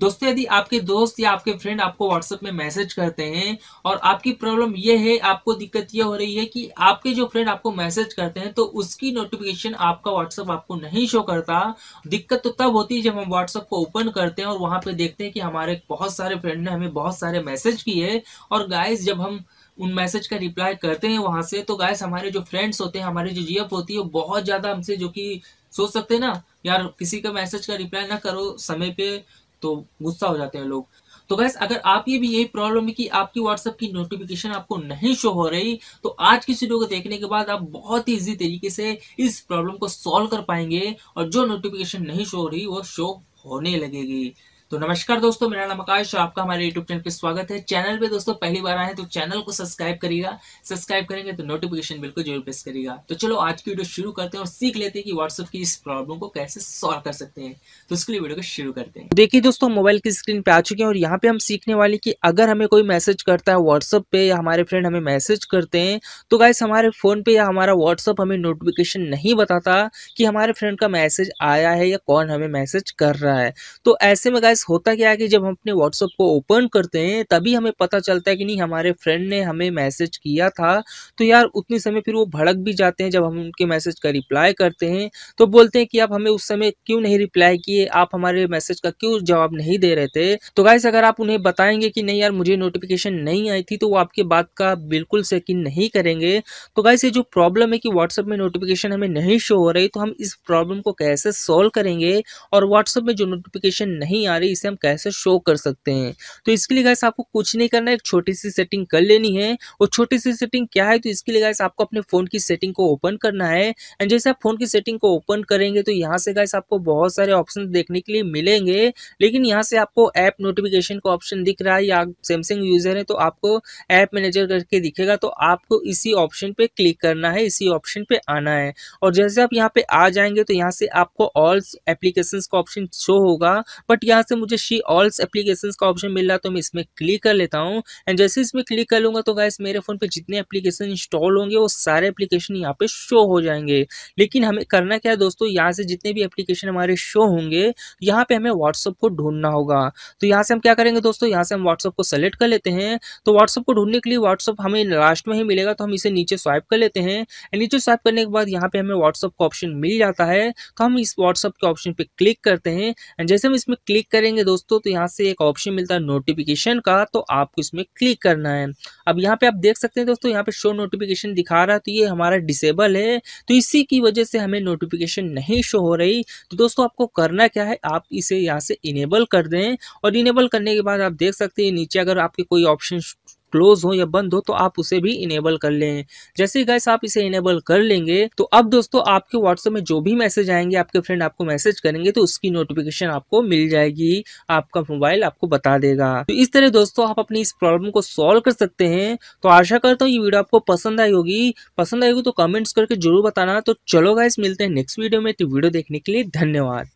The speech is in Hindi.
दोस्तों यदि आपके दोस्त या आपके फ्रेंड आपको व्हाट्सएप में मैसेज करते हैं और आपकी प्रॉब्लम ये है आपको दिक्कत ये हो रही है कि आपके जो फ्रेंड आपको मैसेज करते हैं तो उसकी नोटिफिकेशन आपका व्हाट्सएप आपको नहीं शो करता दिक्कत तो तब होती है जब हम व्हाट्सएप को ओपन करते हैं और वहां पर देखते हैं कि हमारे बहुत सारे फ्रेंड ने हमें बहुत सारे मैसेज किए और गाइज जब हम उन मैसेज का रिप्लाई करते हैं वहां से तो गाइस हमारे जो फ्रेंड्स होते हैं हमारे जो जीएफ होती है वो बहुत ज्यादा हमसे जो कि सोच सकते हैं ना यार किसी का मैसेज का रिप्लाई ना करो समय पे तो गुस्सा हो जाते हैं लोग तो गैस अगर आप ये भी यही प्रॉब्लम है कि आपकी व्हाट्सएप की नोटिफिकेशन आपको नहीं शो हो रही तो आज की वीडियो को देखने के बाद आप बहुत ही ईजी तरीके से इस प्रॉब्लम को सॉल्व कर पाएंगे और जो नोटिफिकेशन नहीं शो हो रही वो शो होने लगेगी तो नमस्कार दोस्तों मेरा नाम आकाश और आपका हमारे यूट्यूब चैनल पर स्वागत है चैनल पे दोस्तों पहली बार आए हैं तो चैनल को सब्सक्राइब करिएगा सब्सक्राइब करेंगे तो नोटिफिकेशन बिल्कुल जरूर प्रेस करिएगा तो चलो आज की वीडियो शुरू करते हैं और सीख लेते हैं कि व्हाट्सअप की इस प्रॉब्लम को कैसे सॉल्व कर सकते हैं तो उसके लिए वीडियो को शुरू करते हैं देखिए दोस्तों मोबाइल की स्क्रीन पे आ चुके हैं और यहाँ पे हम सीखने वाले की अगर हमें कोई मैसेज करता है व्हाट्सअप पे या हमारे फ्रेंड हमें मैसेज करते हैं तो गाइस हमारे फोन पे या हमारा व्हाट्सअप हमें नोटिफिकेशन नहीं बताता कि हमारे फ्रेंड का मैसेज आया है या कौन हमें मैसेज कर रहा है तो ऐसे में गाइस गैस होता क्या है कि जब हम अपने व्हाट्सअप को ओपन करते हैं तभी हमें पता चलता है कि नहीं हमारे फ्रेंड ने हमें मैसेज किया था तो यार उतने समय फिर वो भड़क भी जाते हैं जब हम उनके मैसेज का रिप्लाई करते हैं तो बोलते हैं कि आप हमें उस समय क्यों नहीं रिप्लाई किए आप हमारे मैसेज का क्यों जवाब नहीं दे रहे थे तो गाइस अगर आप उन्हें बताएंगे कि नहीं यार मुझे नोटिफिकेशन नहीं आई थी तो वो आपकी बात का बिल्कुल यकीन नहीं करेंगे तो गाइस ये जो प्रॉब्लम है कि व्हाट्सअप में नोटिफिकेशन हमें नहीं शो हो रही तो हम इस प्रॉब्लम को कैसे सॉल्व करेंगे और व्हाट्सअप में जो नोटिफिकेशन नहीं आ रही है इसे हम कैसे शो कर सकते हैं तो इसके लिए गैस आपको कुछ नहीं करना है एक छोटी सी सेटिंग कर लेनी है और छोटी सी सेटिंग क्या है तो इसके लिए गैस आपको अपने फ़ोन की सेटिंग को ओपन करना है एंड जैसे आप फ़ोन की सेटिंग को ओपन करेंगे तो यहाँ से गैस आपको बहुत सारे ऑप्शन देखने के लिए मिलेंगे लेकिन यहाँ से आपको ऐप नोटिफिकेशन का ऑप्शन दिख रहा है या सैमसंग यूज़र है तो आपको ऐप मैनेजर करके दिखेगा तो आपको इसी ऑप्शन पे क्लिक करना है इसी ऑप्शन पे आना है और जैसे आप यहाँ पे आ जाएंगे तो यहाँ से आपको ऑल एप्लीकेशन का ऑप्शन शो होगा बट यहाँ से तो मुझे शी ऑल्स एप्लीकेशन का ऑप्शन मिल रहा तो मैं इसमें क्लिक कर लेता हूँ एंड जैसे इसमें क्लिक कर लूंगा तो गाइस मेरे फ़ोन पे जितने एप्लीकेशन इंस्टॉल होंगे वो सारे एप्लीकेशन यहाँ पे शो हो जाएंगे लेकिन हमें करना क्या है दोस्तों यहाँ से जितने भी एप्लीकेशन हमारे शो होंगे यहाँ पे हमें व्हाट्सअप को ढूंढना होगा तो यहाँ से हम क्या करेंगे दोस्तों यहाँ से हम व्हाट्सअप को सेलेक्ट कर लेते हैं तो व्हाट्सअप को ढूंढने के लिए व्हाट्सअप हमें लास्ट में ही मिलेगा तो हम इसे नीचे स्वाइप कर लेते हैं एंड नीचे स्वाइप करने के बाद यहाँ पे हमें व्हाट्सअप का ऑप्शन मिल जाता है तो हम इस व्हाट्सअप के ऑप्शन पे क्लिक करते हैं एंड जैसे हम इसमें क्लिक करें करेंगे दोस्तों तो यहाँ से एक ऑप्शन मिलता है नोटिफिकेशन का तो आपको इसमें क्लिक करना है अब यहाँ पे आप देख सकते हैं दोस्तों यहाँ पे शो नोटिफिकेशन दिखा रहा है तो ये हमारा डिसेबल है तो इसी की वजह से हमें नोटिफिकेशन नहीं शो हो रही तो दोस्तों आपको करना क्या है आप इसे यहाँ से इनेबल कर दें और इनेबल करने के बाद आप देख सकते हैं नीचे अगर आपके कोई ऑप्शन क्लोज हो या बंद हो तो आप उसे भी इनेबल कर लें जैसे ही गैस आप इसे इनेबल कर लेंगे तो अब दोस्तों आपके व्हाट्सएप में जो भी मैसेज आएंगे आपके फ्रेंड आपको मैसेज करेंगे तो उसकी नोटिफिकेशन आपको मिल जाएगी आपका मोबाइल आपको बता देगा तो इस तरह दोस्तों आप अपनी इस प्रॉब्लम को सॉल्व कर सकते हैं तो आशा करता हूँ ये वीडियो आपको पसंद आई होगी पसंद आएगी तो कमेंट्स करके जरूर बताना तो चलो गाइस मिलते हैं नेक्स्ट वीडियो में तो वीडियो देखने के लिए धन्यवाद